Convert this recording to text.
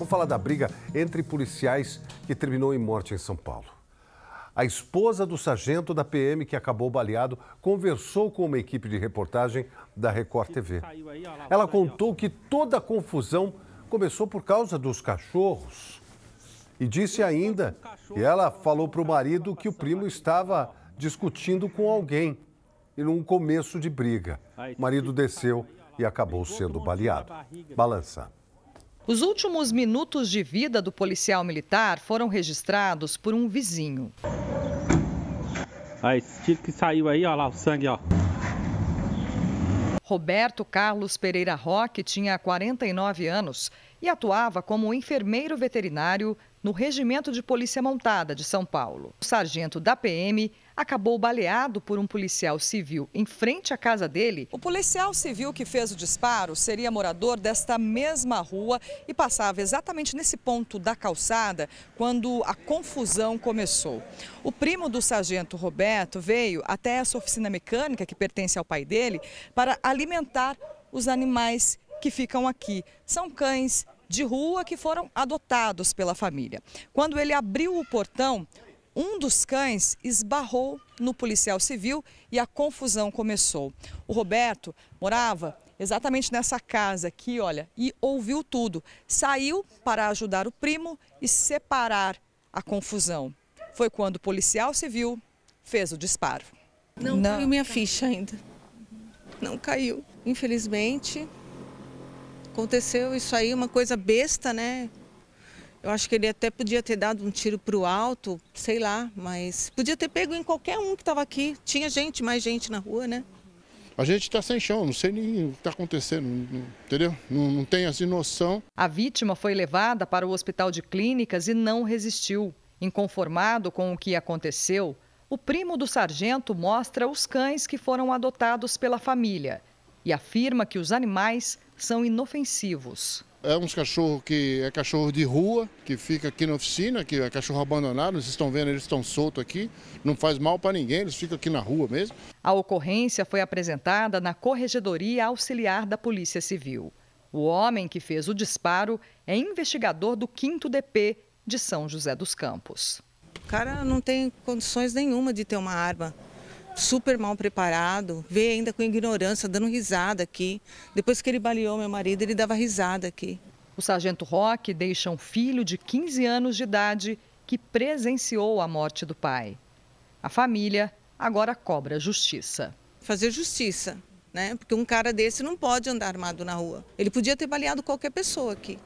Vamos falar da briga entre policiais que terminou em morte em São Paulo. A esposa do sargento da PM que acabou baleado conversou com uma equipe de reportagem da Record TV. Ela contou que toda a confusão começou por causa dos cachorros. E disse ainda que ela falou para o marido que o primo estava discutindo com alguém e num começo de briga. O marido desceu e acabou sendo baleado. Balança. Os últimos minutos de vida do policial militar foram registrados por um vizinho. Aí, esse tiro que saiu aí, olha lá o sangue, ó. Roberto Carlos Pereira Roque tinha 49 anos e atuava como enfermeiro veterinário no Regimento de Polícia Montada de São Paulo. O sargento da PM acabou baleado por um policial civil em frente à casa dele. O policial civil que fez o disparo seria morador desta mesma rua e passava exatamente nesse ponto da calçada quando a confusão começou. O primo do sargento Roberto veio até essa oficina mecânica que pertence ao pai dele para alimentar os animais que ficam aqui. São cães de rua que foram adotados pela família. Quando ele abriu o portão, um dos cães esbarrou no policial civil e a confusão começou. O Roberto morava exatamente nessa casa aqui, olha, e ouviu tudo. Saiu para ajudar o primo e separar a confusão. Foi quando o policial civil fez o disparo. Não, Não. caiu minha ficha ainda. Não caiu. Infelizmente, aconteceu isso aí, uma coisa besta, né? Eu acho que ele até podia ter dado um tiro para o alto, sei lá, mas podia ter pego em qualquer um que estava aqui. Tinha gente, mais gente na rua, né? A gente está sem chão, não sei nem o que está acontecendo, entendeu? Não, não tem assim noção. A vítima foi levada para o hospital de clínicas e não resistiu. Inconformado com o que aconteceu, o primo do sargento mostra os cães que foram adotados pela família e afirma que os animais são inofensivos. É uns cachorro que é cachorro de rua, que fica aqui na oficina, que é cachorro abandonado, vocês estão vendo, eles estão soltos aqui, não faz mal para ninguém, eles ficam aqui na rua mesmo. A ocorrência foi apresentada na Corregedoria Auxiliar da Polícia Civil. O homem que fez o disparo é investigador do 5 DP de São José dos Campos. O cara não tem condições nenhuma de ter uma arma super mal preparado, veio ainda com ignorância, dando risada aqui. Depois que ele baleou meu marido, ele dava risada aqui. O sargento Roque deixa um filho de 15 anos de idade que presenciou a morte do pai. A família agora cobra justiça. Fazer justiça, né? Porque um cara desse não pode andar armado na rua. Ele podia ter baleado qualquer pessoa aqui.